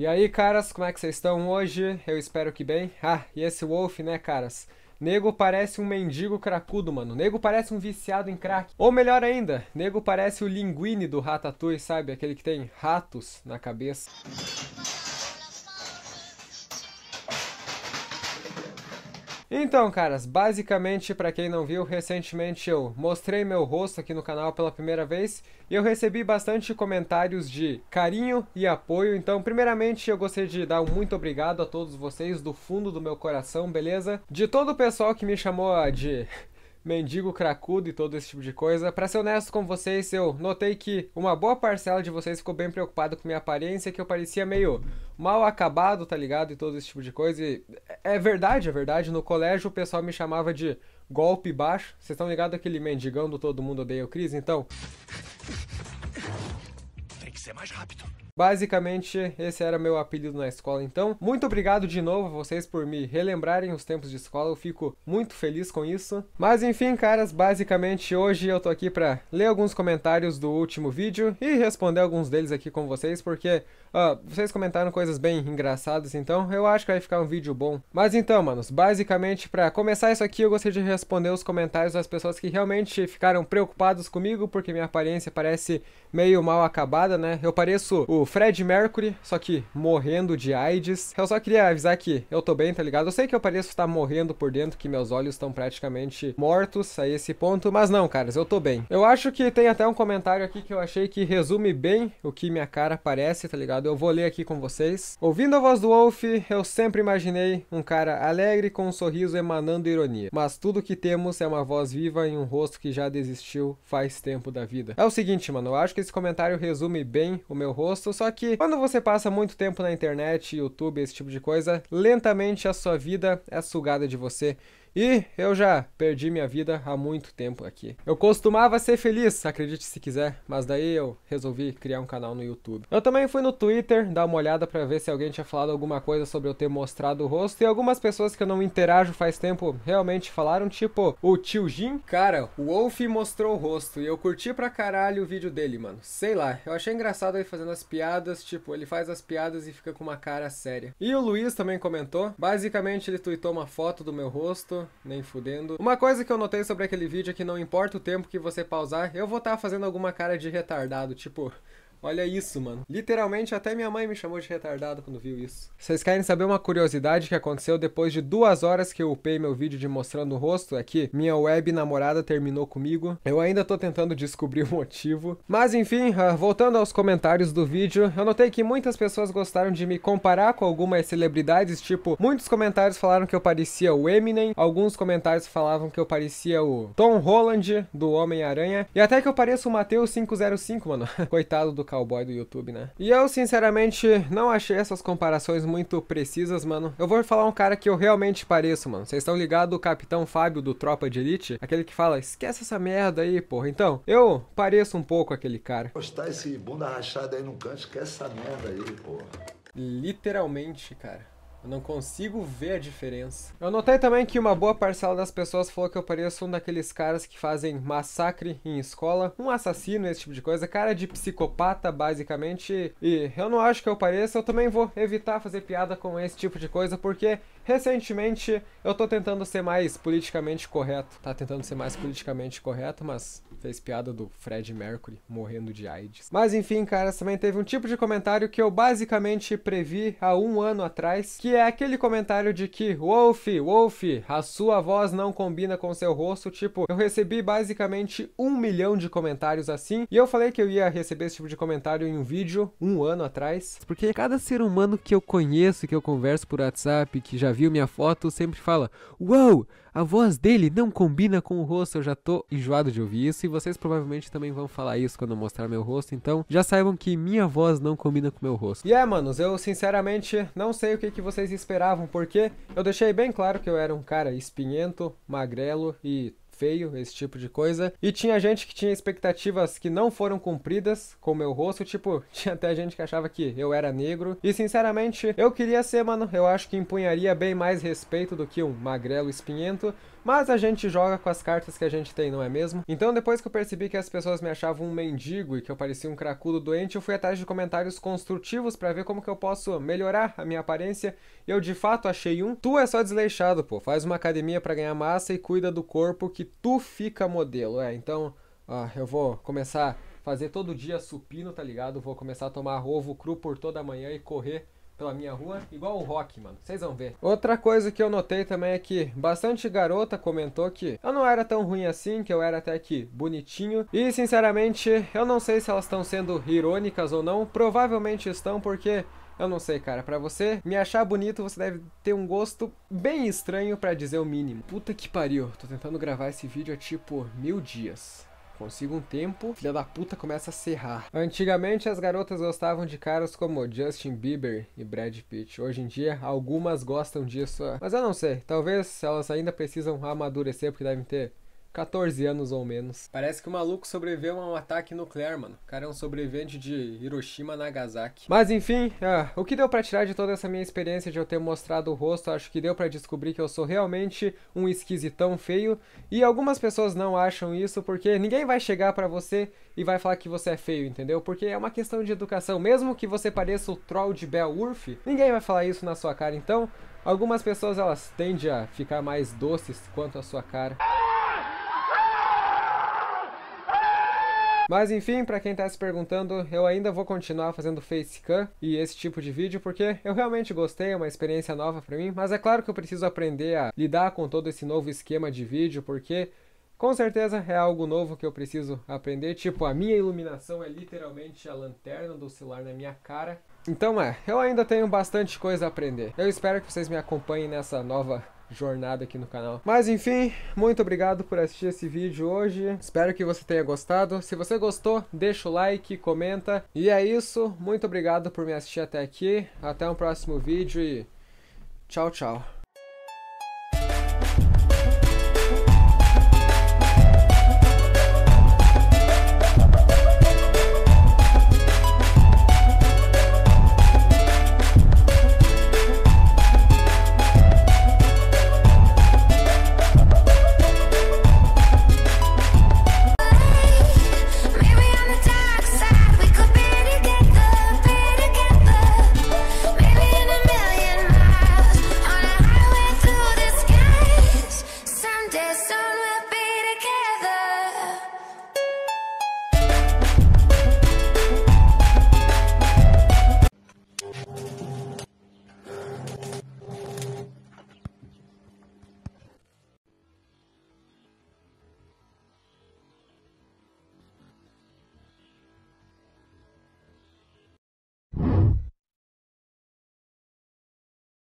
E aí, caras, como é que vocês estão hoje? Eu espero que bem. Ah, e esse Wolf, né, caras? Nego parece um mendigo cracudo, mano. Nego parece um viciado em crack. Ou melhor ainda, nego parece o linguine do Ratatouille, sabe? Aquele que tem ratos na cabeça. Então, caras, basicamente, para quem não viu, recentemente eu mostrei meu rosto aqui no canal pela primeira vez e eu recebi bastante comentários de carinho e apoio. Então, primeiramente, eu gostaria de dar um muito obrigado a todos vocês do fundo do meu coração, beleza? De todo o pessoal que me chamou de mendigo cracudo e todo esse tipo de coisa. Para ser honesto com vocês, eu notei que uma boa parcela de vocês ficou bem preocupada com minha aparência, que eu parecia meio mal acabado, tá ligado? E todo esse tipo de coisa. E é verdade, é verdade. No colégio o pessoal me chamava de golpe baixo. Vocês estão ligados aquele mendigão do Todo Mundo Odeia o Cris, então? Tem que ser mais rápido. Basicamente, esse era meu apelido na escola, então. Muito obrigado de novo a vocês por me relembrarem os tempos de escola, eu fico muito feliz com isso. Mas enfim, caras, basicamente hoje eu tô aqui pra ler alguns comentários do último vídeo e responder alguns deles aqui com vocês, porque uh, vocês comentaram coisas bem engraçadas, então eu acho que vai ficar um vídeo bom. Mas então, manos, basicamente pra começar isso aqui, eu gostaria de responder os comentários das pessoas que realmente ficaram preocupados comigo, porque minha aparência parece meio mal acabada, né? Eu pareço o Fred Mercury, só que morrendo de AIDS. Eu só queria avisar que eu tô bem, tá ligado? Eu sei que eu pareço estar morrendo por dentro, que meus olhos estão praticamente mortos a esse ponto, mas não, caras, eu tô bem. Eu acho que tem até um comentário aqui que eu achei que resume bem o que minha cara parece, tá ligado? Eu vou ler aqui com vocês. Ouvindo a voz do Wolf, eu sempre imaginei um cara alegre com um sorriso emanando ironia, mas tudo que temos é uma voz viva em um rosto que já desistiu faz tempo da vida. É o seguinte, mano, eu acho que esse comentário resume bem o meu rosto, só que quando você passa muito tempo na internet, YouTube, esse tipo de coisa, lentamente a sua vida é sugada de você e eu já perdi minha vida há muito tempo aqui. Eu costumava ser feliz, acredite se quiser, mas daí eu resolvi criar um canal no YouTube. Eu também fui no Twitter dar uma olhada para ver se alguém tinha falado alguma coisa sobre eu ter mostrado o rosto e algumas pessoas que eu não interajo faz tempo realmente falaram, tipo o tio Jim. Cara, o Wolf mostrou o rosto e eu curti pra caralho o vídeo dele, mano. Sei lá, eu achei engraçado ele fazendo as piadas, tipo, ele faz as piadas e fica com uma cara séria. E o Luiz também comentou, basicamente ele tweetou uma foto do meu rosto, nem fudendo. Uma coisa que eu notei sobre aquele vídeo é que não importa o tempo que você pausar, eu vou estar tá fazendo alguma cara de retardado, tipo... Olha isso, mano. Literalmente, até minha mãe me chamou de retardado quando viu isso. Vocês querem saber uma curiosidade que aconteceu depois de duas horas que eu upei meu vídeo de mostrando o rosto? É que minha web namorada terminou comigo. Eu ainda tô tentando descobrir o motivo. Mas enfim, ah, voltando aos comentários do vídeo, eu notei que muitas pessoas gostaram de me comparar com algumas celebridades, tipo, muitos comentários falaram que eu parecia o Eminem, alguns comentários falavam que eu parecia o Tom Holland, do Homem-Aranha, e até que eu pareço o Matheus 505, mano. Coitado do cowboy do YouTube, né? E eu, sinceramente, não achei essas comparações muito precisas, mano. Eu vou falar um cara que eu realmente pareço, mano. Vocês estão ligados o Capitão Fábio do Tropa de Elite? Aquele que fala, esquece essa merda aí, porra. Então, eu pareço um pouco aquele cara. Postar tá esse bunda rachada aí no canto, esquece essa merda aí, porra. Literalmente, cara. Eu não consigo ver a diferença. Eu notei também que uma boa parcela das pessoas falou que eu pareço um daqueles caras que fazem massacre em escola, um assassino, esse tipo de coisa, cara de psicopata, basicamente. E eu não acho que eu pareça, eu também vou evitar fazer piada com esse tipo de coisa, porque recentemente eu tô tentando ser mais politicamente correto. Tá tentando ser mais politicamente correto, mas fez piada do Fred Mercury morrendo de AIDS. Mas enfim, cara, também teve um tipo de comentário que eu basicamente previ há um ano atrás, que é aquele comentário de que, Wolf, Wolf, a sua voz não combina com seu rosto. Tipo, eu recebi basicamente um milhão de comentários assim, e eu falei que eu ia receber esse tipo de comentário em um vídeo um ano atrás. Porque cada ser humano que eu conheço, que eu converso por WhatsApp, que já viu minha foto, sempre fala: Uou! Wow, a voz dele não combina com o rosto, eu já tô enjoado de ouvir isso e vocês provavelmente também vão falar isso quando eu mostrar meu rosto, então já saibam que minha voz não combina com meu rosto. E é, manos, eu sinceramente não sei o que, que vocês esperavam, porque eu deixei bem claro que eu era um cara espinhento, magrelo e feio, esse tipo de coisa. E tinha gente que tinha expectativas que não foram cumpridas com o meu rosto, tipo, tinha até gente que achava que eu era negro. E sinceramente, eu queria ser, mano, eu acho que empunharia bem mais respeito do que um magrelo espinhento, mas a gente joga com as cartas que a gente tem, não é mesmo? Então depois que eu percebi que as pessoas me achavam um mendigo e que eu parecia um cracudo doente, eu fui atrás de comentários construtivos para ver como que eu posso melhorar a minha aparência. Eu de fato achei um. Tu é só desleixado, pô. Faz uma academia para ganhar massa e cuida do corpo que tu fica modelo. É, então ó, eu vou começar a fazer todo dia supino, tá ligado? Vou começar a tomar ovo cru por toda manhã e correr pela minha rua, igual o rock, mano. Vocês vão ver. Outra coisa que eu notei também é que bastante garota comentou que eu não era tão ruim assim, que eu era até que bonitinho. E sinceramente, eu não sei se elas estão sendo irônicas ou não. Provavelmente estão, porque eu não sei, cara. Pra você me achar bonito, você deve ter um gosto bem estranho pra dizer o mínimo. Puta que pariu. Tô tentando gravar esse vídeo há tipo mil dias consigo um tempo, filha da puta começa a serrar. Antigamente as garotas gostavam de caras como Justin Bieber e Brad Pitt. Hoje em dia, algumas gostam disso, mas eu não sei. Talvez elas ainda precisam amadurecer porque devem ter 14 anos ou menos. Parece que o maluco sobreviveu a um ataque nuclear, mano. O cara é um sobrevivente de Hiroshima, Nagasaki. Mas enfim, ah, o que deu para tirar de toda essa minha experiência de eu ter mostrado o rosto, acho que deu para descobrir que eu sou realmente um esquisitão feio. E algumas pessoas não acham isso porque ninguém vai chegar para você e vai falar que você é feio, entendeu? Porque é uma questão de educação. Mesmo que você pareça o troll de Beowulf, ninguém vai falar isso na sua cara. Então, algumas pessoas elas tendem a ficar mais doces quanto à sua cara. Mas enfim, para quem está se perguntando, eu ainda vou continuar fazendo facecam e esse tipo de vídeo porque eu realmente gostei, é uma experiência nova para mim, mas é claro que eu preciso aprender a lidar com todo esse novo esquema de vídeo porque com certeza é algo novo que eu preciso aprender. Tipo, a minha iluminação é literalmente a lanterna do celular na minha cara. Então é, eu ainda tenho bastante coisa a aprender. Eu espero que vocês me acompanhem nessa nova jornada aqui no canal. Mas enfim, muito obrigado por assistir esse vídeo hoje. Espero que você tenha gostado. Se você gostou, deixa o like, comenta. E é isso, muito obrigado por me assistir até aqui. Até um próximo vídeo e tchau, tchau.